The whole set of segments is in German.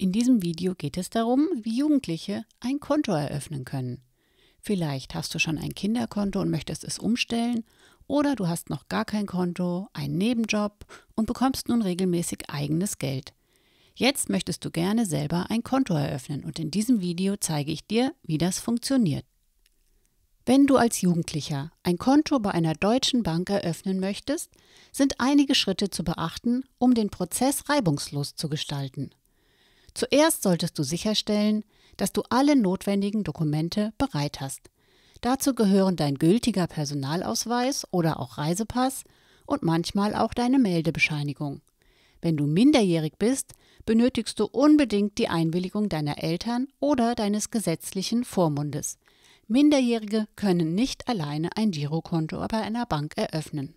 In diesem Video geht es darum, wie Jugendliche ein Konto eröffnen können. Vielleicht hast du schon ein Kinderkonto und möchtest es umstellen oder du hast noch gar kein Konto, einen Nebenjob und bekommst nun regelmäßig eigenes Geld. Jetzt möchtest du gerne selber ein Konto eröffnen und in diesem Video zeige ich dir, wie das funktioniert. Wenn du als Jugendlicher ein Konto bei einer deutschen Bank eröffnen möchtest, sind einige Schritte zu beachten, um den Prozess reibungslos zu gestalten. Zuerst solltest du sicherstellen, dass du alle notwendigen Dokumente bereit hast. Dazu gehören dein gültiger Personalausweis oder auch Reisepass und manchmal auch deine Meldebescheinigung. Wenn du minderjährig bist, benötigst du unbedingt die Einwilligung deiner Eltern oder deines gesetzlichen Vormundes. Minderjährige können nicht alleine ein Girokonto bei einer Bank eröffnen.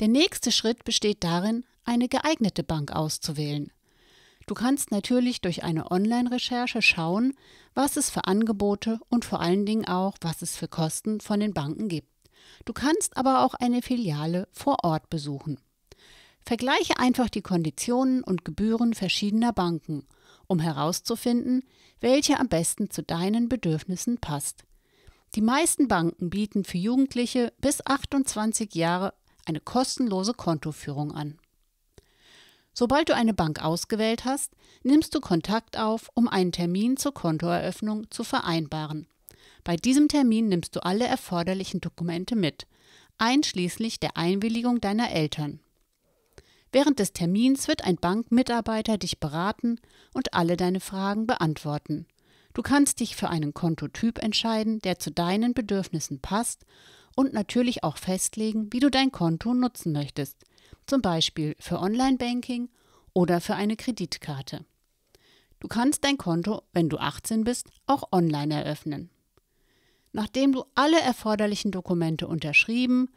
Der nächste Schritt besteht darin, eine geeignete Bank auszuwählen. Du kannst natürlich durch eine Online-Recherche schauen, was es für Angebote und vor allen Dingen auch, was es für Kosten von den Banken gibt. Du kannst aber auch eine Filiale vor Ort besuchen. Vergleiche einfach die Konditionen und Gebühren verschiedener Banken, um herauszufinden, welche am besten zu deinen Bedürfnissen passt. Die meisten Banken bieten für Jugendliche bis 28 Jahre eine kostenlose Kontoführung an. Sobald du eine Bank ausgewählt hast, nimmst du Kontakt auf, um einen Termin zur Kontoeröffnung zu vereinbaren. Bei diesem Termin nimmst du alle erforderlichen Dokumente mit, einschließlich der Einwilligung deiner Eltern. Während des Termins wird ein Bankmitarbeiter dich beraten und alle deine Fragen beantworten. Du kannst dich für einen Kontotyp entscheiden, der zu deinen Bedürfnissen passt und natürlich auch festlegen, wie du dein Konto nutzen möchtest – zum Beispiel für Online-Banking oder für eine Kreditkarte. Du kannst dein Konto, wenn du 18 bist, auch online eröffnen. Nachdem du alle erforderlichen Dokumente unterschrieben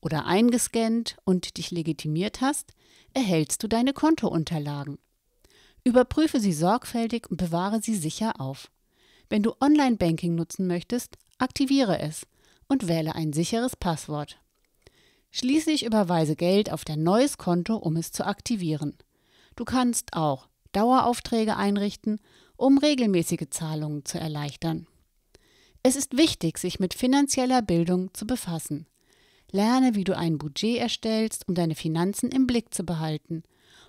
oder eingescannt und dich legitimiert hast, erhältst du deine Kontounterlagen. Überprüfe sie sorgfältig und bewahre sie sicher auf. Wenn du Online-Banking nutzen möchtest, aktiviere es und wähle ein sicheres Passwort. Schließlich überweise Geld auf dein neues Konto, um es zu aktivieren. Du kannst auch Daueraufträge einrichten, um regelmäßige Zahlungen zu erleichtern. Es ist wichtig, sich mit finanzieller Bildung zu befassen. Lerne, wie du ein Budget erstellst, um deine Finanzen im Blick zu behalten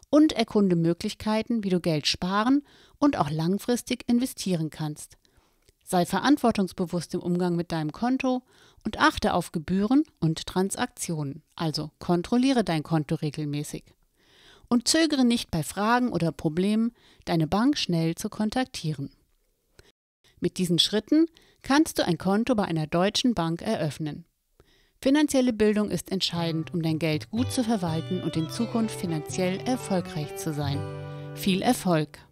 und erkunde Möglichkeiten, wie du Geld sparen und auch langfristig investieren kannst. Sei verantwortungsbewusst im Umgang mit deinem Konto und achte auf Gebühren und Transaktionen. Also kontrolliere dein Konto regelmäßig. Und zögere nicht bei Fragen oder Problemen, deine Bank schnell zu kontaktieren. Mit diesen Schritten kannst du ein Konto bei einer deutschen Bank eröffnen. Finanzielle Bildung ist entscheidend, um dein Geld gut zu verwalten und in Zukunft finanziell erfolgreich zu sein. Viel Erfolg!